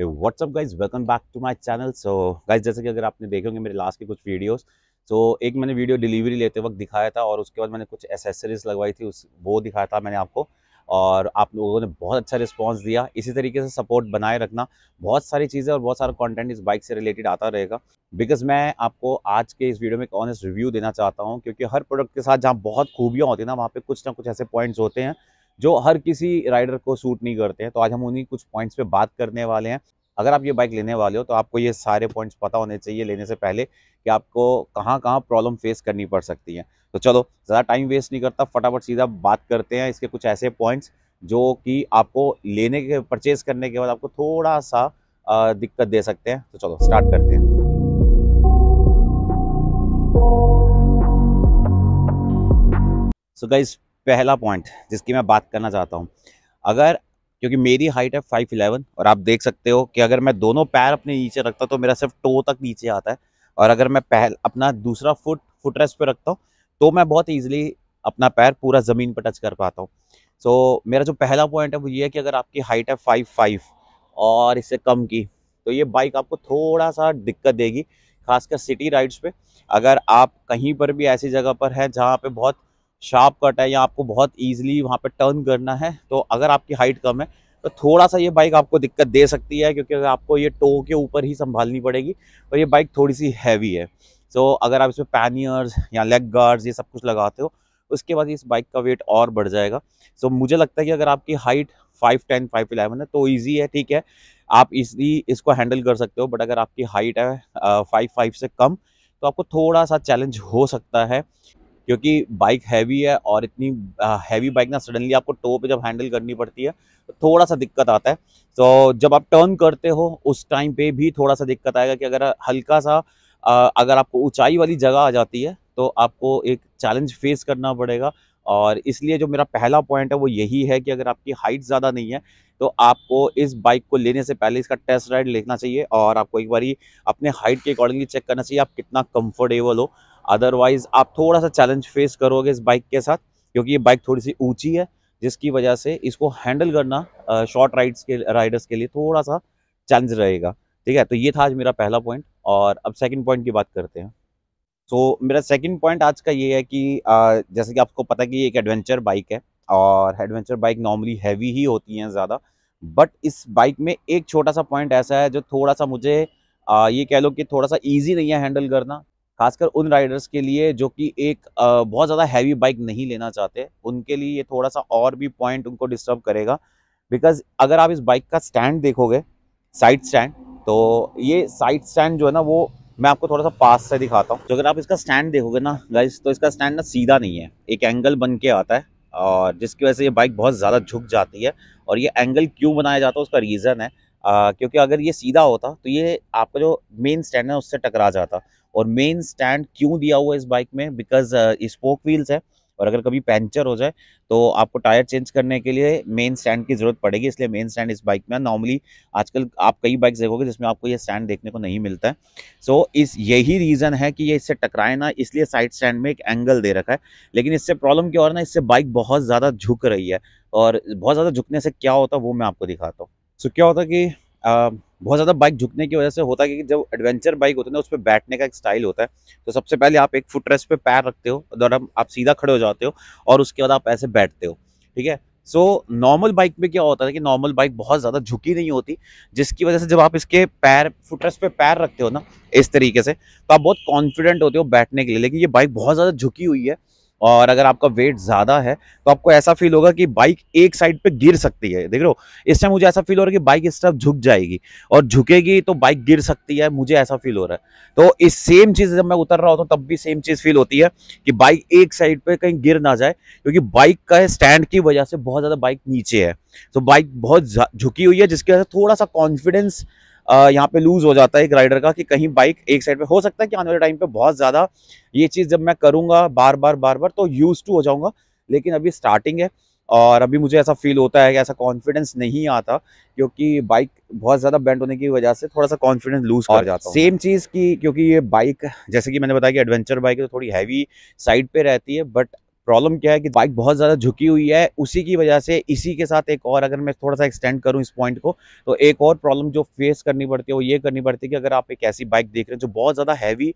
WhatsApp guys welcome back to my channel so guys जैसे कि अगर आपने देखे होंगे मेरे लास्ट के कुछ वीडियोस तो so, एक मैंने वीडियो डिलीवरी लेते वक्त दिखाया था और उसके बाद मैंने कुछ एसेसरीज लगवाई थी उस वो दिखाया था मैंने आपको और आप लोगों ने बहुत अच्छा रिस्पांस दिया इसी तरीके से सपोर्ट बनाए रखना बहुत सारी चीज़ें और बहुत सारा कंटेंट इस बाइक से रिलेटेड आता रहेगा बिकॉज मैं आपको आज के इस वीडियो में एक ऑनेस्ट रिव्यू देना चाहता हूँ क्योंकि हर प्रोडक्ट के साथ जहाँ बहुत खूबियाँ होती हैं ना वहाँ पर कुछ ना कुछ ऐसे पॉइंट्स होते हैं जो हर किसी राइडर को सूट नहीं करते हैं तो आज हम उन्हीं कुछ पॉइंट्स पे बात करने वाले हैं अगर आप ये बाइक लेने वाले हो तो आपको ये सारे पॉइंट्स पता होने चाहिए लेने से पहले कि आपको कहाँ कहाँ प्रॉब्लम फेस करनी पड़ सकती है तो चलो ज़्यादा टाइम वेस्ट नहीं करता फटाफट सीधा बात करते हैं इसके कुछ ऐसे पॉइंट्स जो कि आपको लेने के परचेज़ करने के बाद आपको थोड़ा सा दिक्कत दे सकते हैं तो चलो स्टार्ट करते हैं सो so गाइज पहला पॉइंट जिसकी मैं बात करना चाहता हूँ अगर क्योंकि मेरी हाइट है फाइव इलेवन और आप देख सकते हो कि अगर मैं दोनों पैर अपने नीचे रखता तो मेरा सिर्फ टो तक नीचे आता है और अगर मैं पहल अपना दूसरा फुट फुट रेस्ट रखता हूँ तो मैं बहुत ईजिली अपना पैर पूरा ज़मीन पर टच कर पाता हूँ सो so, मेरा जो पहला पॉइंट है वो ये है कि अगर आपकी हाइट है फाइव फाइव और इससे कम की तो ये बाइक आपको थोड़ा सा दिक्कत देगी खासकर सिटी राइड्स पे अगर आप कहीं पर भी ऐसी जगह पर है जहाँ पे बहुत शार्प कट है या आपको बहुत ईजिली वहाँ पर टर्न करना है तो अगर आपकी हाइट कम है तो थोड़ा सा ये बाइक आपको दिक्कत दे सकती है क्योंकि आपको ये टो के ऊपर ही संभालनी पड़ेगी और ये बाइक थोड़ी सी हैवी है सो so, अगर आप इसमें पैनियर्स या लेग गार्ड्स ये सब कुछ लगाते हो उसके बाद इस बाइक का वेट और बढ़ जाएगा सो so, मुझे लगता है कि अगर आपकी height five ten five eleven है तो ईजी है ठीक है आप इजली इसको हैंडल कर सकते हो बट अगर आपकी हाइट है फाइव फाइव से कम तो आपको थोड़ा सा चैलेंज हो सकता है क्योंकि बाइक हैवी है और इतनी हैवी बाइक ना सडनली आपको टो पे जब हैंडल करनी पड़ती है तो थोड़ा सा दिक्कत आता है तो जब आप टर्न करते हो उस टाइम पे भी थोड़ा सा दिक्कत आएगा कि अगर हल्का सा अगर आपको ऊंचाई वाली जगह आ जाती है तो आपको एक चैलेंज फेस करना पड़ेगा और इसलिए जो मेरा पहला पॉइंट है वो यही है कि अगर आपकी हाइट ज़्यादा नहीं है तो आपको इस बाइक को लेने से पहले इसका टेस्ट राइड लेना चाहिए और आपको एक बार अपने हाइट के अकॉर्डिंगली चेक करना चाहिए आप कितना कंफर्टेबल हो अदरवाइज़ आप थोड़ा सा चैलेंज फेस करोगे इस बाइक के साथ क्योंकि ये बाइक थोड़ी सी ऊँची है जिसकी वजह से इसको हैंडल करना शॉर्ट राइड्स के राइडर्स के लिए थोड़ा सा चैलेंज रहेगा ठीक है तो ये था आज मेरा पहला पॉइंट और अब सेकंड पॉइंट की बात करते हैं सो मेरा सेकंड पॉइंट आज का ये है कि आ, जैसे कि आपको पता कि एक एडवेंचर बाइक है और एडवेंचर बाइक नॉर्मली हैवी ही होती हैं ज़्यादा बट इस बाइक में एक छोटा सा पॉइंट ऐसा है जो थोड़ा सा मुझे आ, ये कह लो कि थोड़ा सा ईजी नहीं है हैंडल करना खासकर उन राइडर्स के लिए जो कि एक बहुत ज़्यादा हैवी बाइक नहीं लेना चाहते उनके लिए ये थोड़ा सा और भी पॉइंट उनको डिस्टर्ब करेगा बिकॉज अगर आप इस बाइक का स्टैंड देखोगे साइड स्टैंड तो ये साइड स्टैंड जो है ना वो मैं आपको थोड़ा सा पास से दिखाता हूँ जो अगर आप इसका स्टैंड देखोगे ना गाइस तो इसका स्टैंड ना सीधा नहीं है एक एंगल बन के आता है और जिसकी वजह से ये बाइक बहुत ज़्यादा झुक जाती है और ये एंगल क्यों बनाया जाता है उसका रीज़न है आ, क्योंकि अगर ये सीधा होता तो ये आपका जो मेन स्टैंड है उससे टकरा जाता और मेन स्टैंड क्यों दिया हुआ है इस बाइक में बिकॉज स्पोक व्हील्स है और अगर कभी पंचर हो जाए तो आपको टायर चेंज करने के लिए मेन स्टैंड की ज़रूरत पड़ेगी इसलिए मेन स्टैंड इस बाइक में नॉर्मली आजकल आप कई बाइक देखोगे जिसमें आपको ये स्टैंड देखने को नहीं मिलता है सो so, इस यही रीज़न है कि ये इससे टकराए ना इसलिए साइड स्टैंड में एक एंगल दे रखा है लेकिन इससे प्रॉब्लम क्या हो रहा है ना इससे बाइक बहुत ज़्यादा झुक रही है और बहुत ज़्यादा झुकने से क्या होता है वो मैं आपको दिखाता हूँ सो so, क्या होता कि uh, बहुत ज़्यादा बाइक झुकने की वजह से होता है कि जब एडवेंचर बाइक होती है ना उस पर बैठने का एक स्टाइल होता है तो सबसे पहले आप एक फुट रेस्ट पे पैर रखते हो और आप सीधा खड़े हो जाते हो और उसके बाद आप ऐसे बैठते हो ठीक है सो नॉर्मल बाइक में क्या होता है कि नॉर्मल बाइक बहुत ज़्यादा झुकी नहीं होती जिसकी वजह से जब आप इसके पैर फुटरेस पे पैर रखते हो ना इस तरीके से तो आप बहुत कॉन्फिडेंट होते हो बैठने के लिए लेकिन ये बाइक बहुत ज़्यादा झुकी हुई है और अगर आपका वेट ज़्यादा है तो आपको ऐसा फील होगा कि बाइक एक साइड पे गिर सकती है देख लो इस टाइम मुझे ऐसा फील हो रहा है कि बाइक इस तरफ झुक जाएगी और झुकेगी तो बाइक गिर सकती है मुझे ऐसा फील हो रहा है तो इस सेम चीज़ जब मैं उतर रहा होता हूँ तब भी सेम चीज़ फील होती है कि बाइक एक साइड पर कहीं गिर ना जाए क्योंकि बाइक का स्टैंड की वजह से बहुत ज़्यादा बाइक नीचे है तो बाइक बहुत झुकी हुई है जिसकी वजह से थोड़ा सा कॉन्फिडेंस यहाँ पे लूज़ हो जाता है एक राइडर का कि कहीं बाइक एक साइड पे हो सकता है कि आने वाले टाइम पे बहुत ज़्यादा ये चीज़ जब मैं करूँगा बार बार बार बार तो यूज़ टू हो जाऊँगा लेकिन अभी स्टार्टिंग है और अभी मुझे ऐसा फील होता है कि ऐसा कॉन्फिडेंस नहीं आता क्योंकि बाइक बहुत ज़्यादा बेंड होने की वजह से थोड़ा सा कॉन्फिडेंस लूज हो जाता है सेम चीज़ की क्योंकि ये बाइक जैसे कि मैंने बताया कि एडवेंचर बाइक तो थोड़ी हैवी साइड पे रहती है बट प्रॉब्लम क्या है कि बाइक बहुत ज़्यादा झुकी हुई है उसी की वजह से इसी के साथ एक और अगर मैं थोड़ा सा एक्सटेंड करूँ इस पॉइंट को तो एक और प्रॉब्लम जो फेस करनी पड़ती है वो ये करनी पड़ती है कि अगर आप एक ऐसी बाइक देख रहे हो जो बहुत ज़्यादा हैवी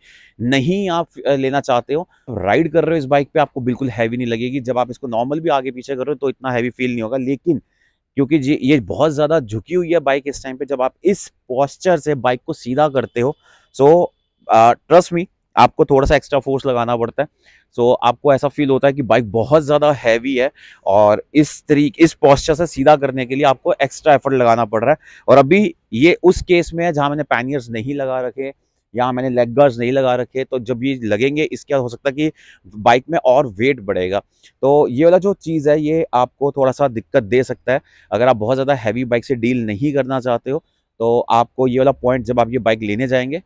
नहीं आप लेना चाहते हो राइड कर रहे हो इस बाइक पर आपको बिल्कुल हैवी नहीं लगेगी जब आप इसको नॉर्मल भी आगे पीछे कर रहे हो तो इतना हैवी फील नहीं होगा लेकिन क्योंकि जी ये बहुत ज़्यादा झुकी हुई है बाइक इस टाइम पे जब आप इस पॉस्चर से बाइक को सीधा करते हो सो ट्रस्ट मी आपको थोड़ा सा एक्स्ट्रा फोर्स लगाना पड़ता है सो so, आपको ऐसा फील होता है कि बाइक बहुत ज़्यादा हैवी है और इस तरीके इस पॉस्चर से सीधा करने के लिए आपको एक्स्ट्रा एफर्ट लगाना पड़ रहा है और अभी ये उस केस में है जहाँ मैंने पैनियर्स नहीं लगा रखे या मैंने लेग गार्ड्स नहीं लगा रखे तो जब ये लगेंगे इसके हो सकता है कि बाइक में और वेट बढ़ेगा तो ये वाला जो चीज़ है ये आपको थोड़ा सा दिक्कत दे सकता है अगर आप बहुत ज़्यादा हैवी बाइक से डील नहीं करना चाहते हो तो आपको ये वाला पॉइंट जब आप ये बाइक लेने जाएंगे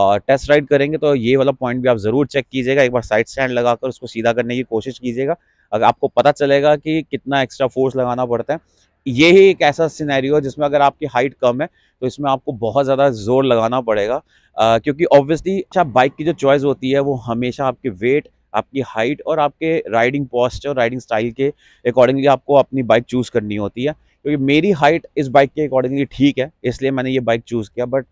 और टेस्ट राइड करेंगे तो ये वाला पॉइंट भी आप ज़रूर चेक कीजिएगा एक बार साइड स्टैंड लगाकर उसको सीधा करने की कोशिश कीजिएगा अगर आपको पता चलेगा कि कितना एक्स्ट्रा फोर्स लगाना पड़ता है ये ही एक ऐसा सिनेरियो है जिसमें अगर आपकी हाइट कम है तो इसमें आपको बहुत ज़्यादा जोर लगाना पड़ेगा आ, क्योंकि ऑब्वियसली अच्छा बाइक की जो चॉइस होती है वो हमेशा आपके वेट आपकी हाइट और आपके राइडिंग पॉस्चर राइडिंग स्टाइल के अकॉर्डिंगली आपको अपनी बाइक चूज़ करनी होती है क्योंकि मेरी हाइट इस बाइक के अकॉर्डिंगली ठीक है इसलिए मैंने ये बाइक चूज़ किया बट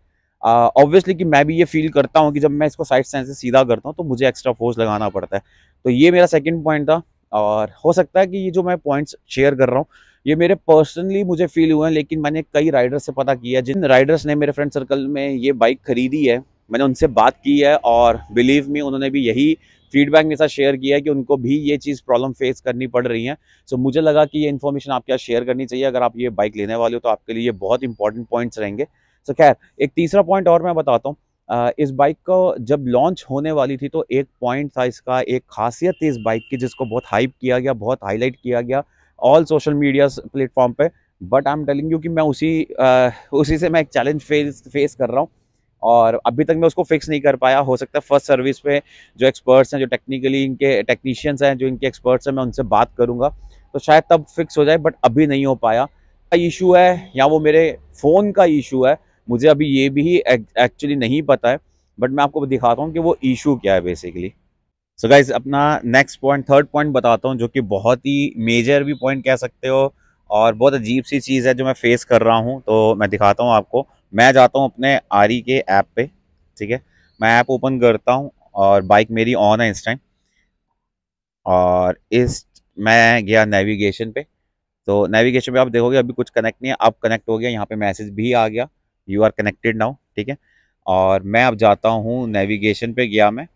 ऑब्वियसली uh, कि मैं भी ये फील करता हूँ कि जब मैं इसको साइड स्टैंड से सीधा करता हूँ तो मुझे एक्स्ट्रा फोर्स लगाना पड़ता है तो ये मेरा सेकंड पॉइंट था और हो सकता है कि ये जो मैं पॉइंट्स शेयर कर रहा हूँ ये मेरे पर्सनली मुझे फील हुए हैं लेकिन मैंने कई राइडर्स से पता किया जिन राइडर्स ने मेरे फ्रेंड सर्कल में ये बाइक खरीदी है मैंने उनसे बात की है और बिलीव मी उन्होंने भी यही फीडबैक मेरे साथ शेयर किया है कि उनको भी ये चीज़ प्रॉब्लम फेस करनी पड़ रही है सो मुझे लगा कि ये इन्फॉर्मेशन आपके साथ शेयर करनी चाहिए अगर आप ये बाइक लेने वाले हो तो आपके लिए बहुत इंपॉर्टेंट पॉइंट्स रहेंगे सो खैर एक तीसरा पॉइंट और मैं बताता हूँ इस बाइक को जब लॉन्च होने वाली थी तो एक पॉइंट था इसका एक खासियत थी इस बाइक की जिसको बहुत हाइप किया गया बहुत हाईलाइट किया गया ऑल सोशल मीडिया प्लेटफॉर्म पे but I am telling you कि मैं उसी आ, उसी से मैं एक चैलेंज फेस फेस कर रहा हूँ और अभी तक मैं उसको फिक्स नहीं कर पाया हो सकता है फर्स्ट सर्विस पे जो एक्सपर्ट्स हैं जो टेक्निकली इनके टेक्नीशियंस हैं जो इनके एक्सपर्ट्स हैं मैं उनसे बात करूँगा तो शायद तब फिक्स हो जाए बट अभी नहीं हो पाया इशू है या वो मेरे फ़ोन का इशू है मुझे अभी ये भी एक्चुअली नहीं पता है बट मैं आपको दिखाता हूँ कि वो इशू क्या है बेसिकली सो so गाइज अपना नेक्स्ट पॉइंट थर्ड पॉइंट बताता हूँ जो कि बहुत ही मेजर भी पॉइंट कह सकते हो और बहुत अजीब सी चीज़ है जो मैं फेस कर रहा हूँ तो मैं दिखाता हूँ आपको मैं जाता हूँ अपने आरी के ऐप पे ठीक है मैं ऐप ओपन करता हूँ और बाइक मेरी ऑन है इस टाइम और इस मैं गया नेविगेशन पे तो नेविगेशन पे आप देखोगे अभी कुछ कनेक्ट नहीं है अब कनेक्ट हो गया यहाँ पे मैसेज भी आ गया यू आर कनेक्टेड नाउ ठीक है और मैं अब जाता हूँ नेविगेशन पे गया मैं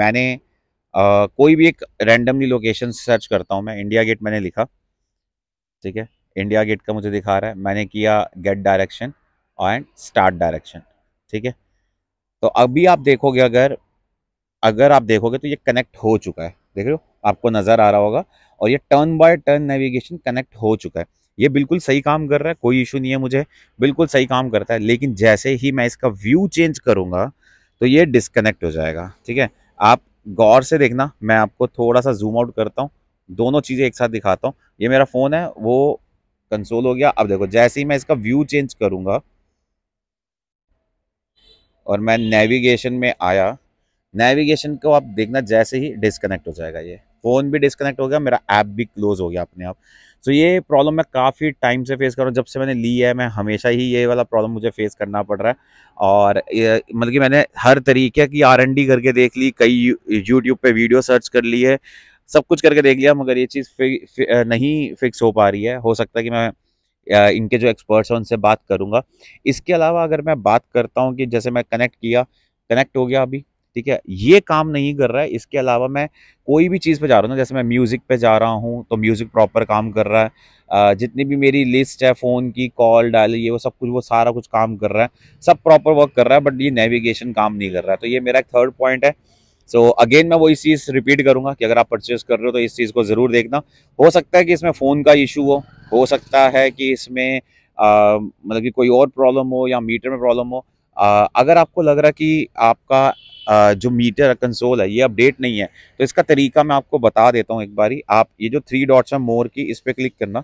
मैंने आ, कोई भी एक रैंडमली लोकेशन सर्च करता हूँ मैं इंडिया गेट मैंने लिखा ठीक है इंडिया गेट का मुझे दिखा रहा है मैंने किया get direction and start direction ठीक है तो अभी आप देखोगे अगर अगर आप देखोगे तो ये कनेक्ट हो चुका है देख रहे हो आपको नज़र आ रहा होगा और ये turn by turn navigation connect हो चुका है ये बिल्कुल सही काम कर रहा है कोई इशू नहीं है मुझे बिल्कुल सही काम करता है लेकिन जैसे ही मैं इसका व्यू चेंज करूँगा तो ये डिस्कनेक्ट हो जाएगा ठीक है आप गौर से देखना मैं आपको थोड़ा सा जूम आउट करता हूँ दोनों चीज़ें एक साथ दिखाता हूँ ये मेरा फ़ोन है वो कंसोल हो गया अब देखो जैसे ही मैं इसका व्यू चेंज करूँगा और मैं नेविगेशन में आया नेविगेशन को आप देखना जैसे ही डिस्कनेक्ट हो जाएगा ये फ़ोन भी डिस्कनेक्ट हो गया मेरा ऐप भी क्लोज़ हो गया अपने आप सो ये प्रॉब्लम मैं काफ़ी टाइम से फेस कर रहा हूँ जब से मैंने ली है मैं हमेशा ही ये वाला प्रॉब्लम मुझे फेस करना पड़ रहा है और मतलब कि मैंने हर तरीके की आर करके देख ली कई यूट्यूब पर वीडियो सर्च कर ली है सब कुछ करके देख लिया मगर ये चीज़ फि, फि, नहीं फिक्स हो पा रही है हो सकता है कि मैं इनके जो एक्सपर्ट्स हैं उनसे बात करूँगा इसके अलावा अगर मैं बात करता हूँ कि जैसे मैं कनेक्ट किया कनेक्ट हो गया अभी ठीक है ये काम नहीं कर रहा है इसके अलावा मैं कोई भी चीज़ पे जा रहा हूँ ना जैसे मैं म्यूज़िक पे जा रहा हूँ तो म्यूज़िक प्रॉपर काम कर रहा है जितनी भी मेरी लिस्ट है फ़ोन की कॉल डाली ये वो सब कुछ वो सारा कुछ काम कर रहा है सब प्रॉपर वर्क कर रहा है बट ये नेविगेशन काम नहीं कर रहा है तो ये मेरा एक थर्ड पॉइंट है सो so, अगेन मैं वो इस चीज़ रिपीट करूँगा कि अगर आप परचेज़ कर रहे हो तो इस चीज़ को ज़रूर देखना हो सकता है कि इसमें फ़ोन का इशू हो हो सकता है कि इसमें मतलब कि कोई और प्रॉब्लम हो या मीटर में प्रॉब्लम हो आ, अगर आपको लग रहा कि आपका जो मीटर कंसोल है ये अपडेट नहीं है तो इसका तरीका मैं आपको बता देता हूँ एक बारी आप ये जो थ्री डॉट्स हैं मोर की इस पर क्लिक करना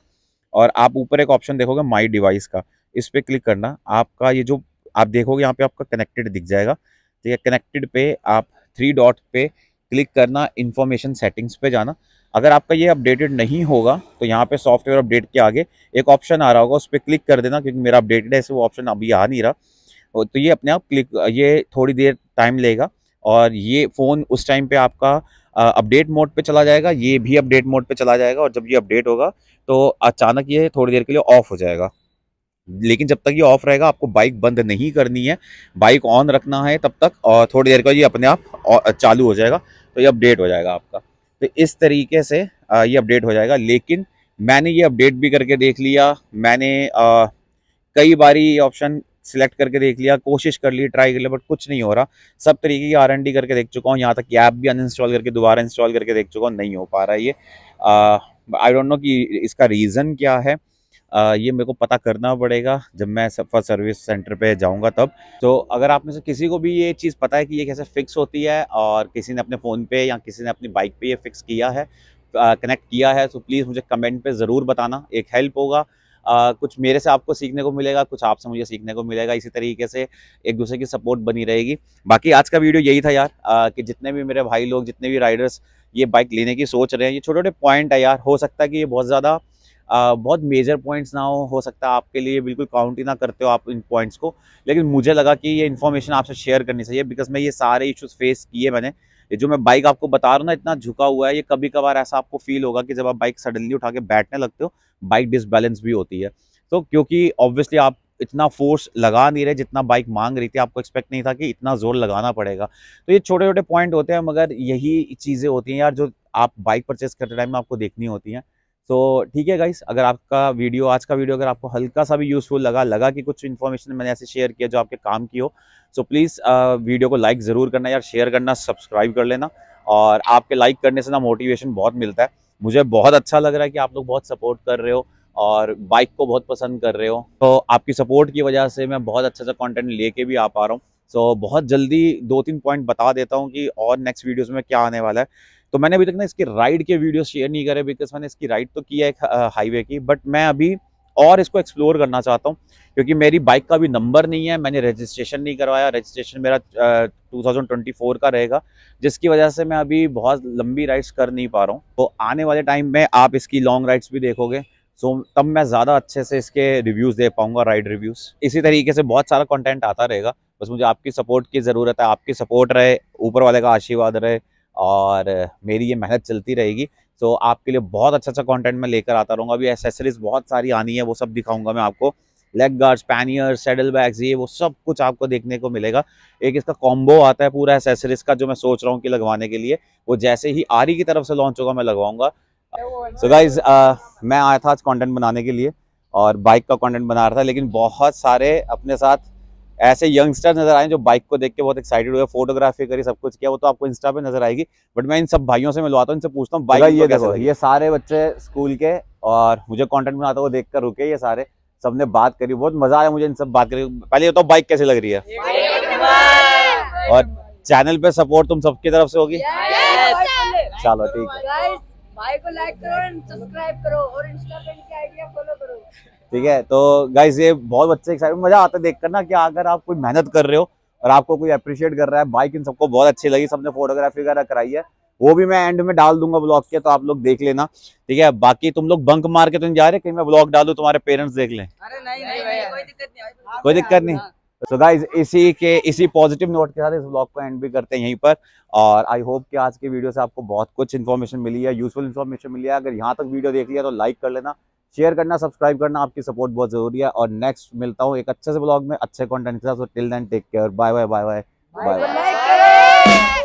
और आप ऊपर एक ऑप्शन देखोगे माई डिवाइस का इस पर क्लिक करना आपका ये जो आप देखोगे यहाँ पे आपका कनेक्टेड दिख जाएगा ठीक है कनेक्टेड पे आप थ्री डॉट पे क्लिक करना इन्फॉर्मेशन सेटिंग्स पे जाना अगर आपका ये अपडेटेड नहीं होगा तो यहाँ पे सॉफ्टवेयर अपडेट के आगे एक ऑप्शन आ रहा होगा उस पर क्लिक कर देना क्योंकि मेरा अपडेटेड है ऐसे वो ऑप्शन अभी आ नहीं रहा तो ये अपने आप क्लिक ये थोड़ी देर टाइम लेगा और ये फ़ोन उस टाइम पे आपका अपडेट मोड पे चला जाएगा ये भी अपडेट मोड पे चला जाएगा और जब ये अपडेट होगा तो अचानक ये थोड़ी देर के लिए ऑफ़ हो जाएगा लेकिन जब तक ये ऑफ रहेगा आपको बाइक बंद नहीं करनी है बाइक ऑन रखना है तब तक और थोड़ी देर का ये अपने आप चालू हो जाएगा तो ये अपडेट हो जाएगा आपका तो इस तरीके से ये अपडेट हो जाएगा लेकिन मैंने ये अपडेट भी करके देख लिया मैंने आ, कई बार ये ऑप्शन सिलेक्ट करके देख लिया कोशिश कर ली ट्राई कर लिया बट कुछ नहीं हो रहा सब तरीके की आर करके देख चुका हूँ यहाँ तक कि ऐप भी अनइंस्टॉल करके दोबारा इंस्टॉल करके देख चुका हूँ नहीं हो पा रहा है ये आई डोंट नो कि इसका रीज़न क्या है आ, ये मेरे को पता करना पड़ेगा जब मैं सफ़र सर्विस सेंटर पे जाऊंगा तब तो अगर आप में से किसी को भी ये चीज़ पता है कि ये कैसे फ़िक्स होती है और किसी ने अपने फ़ोन पे या किसी ने अपनी बाइक पे ये फ़िक्स किया है कनेक्ट किया है तो प्लीज़ मुझे कमेंट पे ज़रूर बताना एक हेल्प होगा आ, कुछ मेरे से आपको सीखने को मिलेगा कुछ आपसे मुझे सीखने को मिलेगा इसी तरीके से एक दूसरे की सपोर्ट बनी रहेगी बाकी आज का वीडियो यही था यार आ, कि जितने भी मेरे भाई लोग जितने भी राइडर्स ये बाइक लेने की सोच रहे हैं ये छोटे छोटे पॉइंट है यार हो सकता है कि ये बहुत ज़्यादा बहुत मेजर पॉइंट्स ना हो हो सकता है आपके लिए बिल्कुल काउंट ही ना करते हो आप इन पॉइंट्स को लेकिन मुझे लगा कि ये इन्फॉर्मेशन आपसे शेयर करनी चाहिए बिकॉज मैं ये सारे इशूज़ फेस किए मैंने ये जो मैं बाइक आपको बता रहा हूँ ना इतना झुका हुआ है ये कभी कभार ऐसा आपको फील होगा कि जब आप बाइक सडनली उठा के बैठने लगते हो बाइक डिसबैलेंस भी होती है तो क्योंकि ऑब्वियसली आप इतना फोर्स लगा नहीं रहे जितना बाइक मांग रही थी आपको एक्सपेक्ट नहीं था कि इतना जोर लगाना पड़ेगा तो ये छोटे छोटे पॉइंट होते हैं मगर यही चीज़ें होती हैं यार जो आप बाइक परचेस करते टाइम में आपको देखनी होती हैं तो ठीक है गाइस अगर आपका वीडियो आज का वीडियो अगर आपको हल्का सा भी यूज़फुल लगा लगा कि कुछ इन्फॉर्मेशन मैंने ऐसे शेयर किया जो आपके काम की हो सो तो प्लीज़ वीडियो को लाइक ज़रूर करना यार शेयर करना सब्सक्राइब कर लेना और आपके लाइक करने से ना मोटिवेशन बहुत मिलता है मुझे बहुत अच्छा लग रहा है कि आप लोग बहुत सपोर्ट कर रहे हो और बाइक को बहुत पसंद कर रहे हो तो आपकी सपोर्ट की वजह से मैं बहुत अच्छा सा कंटेंट लेके भी आ पा रहा हूँ सो तो बहुत जल्दी दो तीन पॉइंट बता देता हूँ कि और नेक्स्ट वीडियोस में क्या आने वाला है तो मैंने अभी तक ना इसकी राइड के वीडियो शेयर नहीं करे बिकॉज मैंने इसकी राइड तो किया है हाईवे की बट मैं अभी और इसको एक्सप्लोर करना चाहता हूँ क्योंकि मेरी बाइक का भी नंबर नहीं है मैंने रजिस्ट्रेशन नहीं करवाया रजिस्ट्रेशन मेरा टू थाउजेंड ट्वेंटी फोर का रहेगा जिसकी वजह से मैं अभी बहुत लंबी राइड्स कर नहीं पा रहा हूँ तो आने वाले टाइम में आप इसकी लॉन्ग राइड्स भी देखोगे सो so, तब मैं ज़्यादा अच्छे से इसके रिव्यूज़ दे पाऊँगा राइड रिव्यूज़ इसी तरीके से बहुत सारा कॉन्टेंट आता रहेगा बस मुझे आपकी सपोर्ट की ज़रूरत है आपकी सपोर्ट रहे ऊपर वाले का आशीर्वाद रहे और मेरी ये मेहनत चलती रहेगी तो आपके लिए बहुत अच्छा अच्छा कंटेंट मैं लेकर आता रहूँगा अभी एसेसरीज बहुत सारी आनी है वो सब दिखाऊंगा मैं आपको leg guards pannier saddle bags ये वो सब कुछ आपको देखने को मिलेगा एक इसका कॉम्बो आता है पूरा एसेसरीज का जो मैं सोच रहा हूँ कि लगवाने के लिए वो जैसे ही आरी की तरफ से लॉन्च होगा मैं लगवाऊंगा सो गाइज मैं आया था आज कॉन्टेंट बनाने के लिए और बाइक का कॉन्टेंट बना रहा था लेकिन बहुत सारे अपने साथ ऐसे यंगस्टर नजर आए जो बाइक को देख के बहुत एक्साइटेड हुए फोटोग्राफी करी सब कुछ किया वो तो आपको इंस्टा पे नजर आएगी बट मैं इन सब भाइयों से मिलवाता हूँ इनसे पूछता हूँ बाइक ये देखो ये सारे बच्चे स्कूल के और मुझे कॉन्टेंट बनाता वो देख कर रुके ये सारे सबने बात करी बहुत मजा आया मुझे इन सब बात करी पहले ये तो बाइक कैसे लग रही है और चैनल पे सपोर्ट तुम सबकी तरफ से होगी चलो ठीक है भाई को लाइक करो एंड सब्सक्राइब करो और इंस्टाग्राम की आइडिया फॉलो करो ठीक है तो गाइज ये बहुत अच्छे एक्साइटमेंट मजा आता है देख कर ना कि अगर आप कोई मेहनत कर रहे हो और आपको कोई अप्रिशिएट कर रहा है बाइक इन सबको बहुत अच्छी लगी सबने फोटोग्राफी वगैरह कराई है वो भी मैं एंड में डाल दूंगा ब्लॉग के तो आप लोग देख लेना ठीक है बाकी तुम लोग बंक मार के तो नहीं जा रहे कहीं मैं ब्लॉग डालू तुम्हारे पेरेंट्स देख लें कोई दिक्कत नहीं तो गाइज इसी के इसी पॉजिटिव नोट के साथ इस ब्लॉग को एंड भी करते हैं यहीं पर और आई होप कि आज की वीडियो से आपको बहुत कुछ इन्फॉर्मेशन मिली है यूजफुल इन्फॉर्मेशन मिली है अगर यहाँ तक वीडियो देख लिया तो लाइक कर लेना शेयर करना सब्सक्राइब करना आपकी सपोर्ट बहुत जरूरी है और नेक्स्ट मिलता हूँ एक अच्छे से ब्लॉग में अच्छे कॉन्टेंट के साथ till then take care bye bye bye bye bye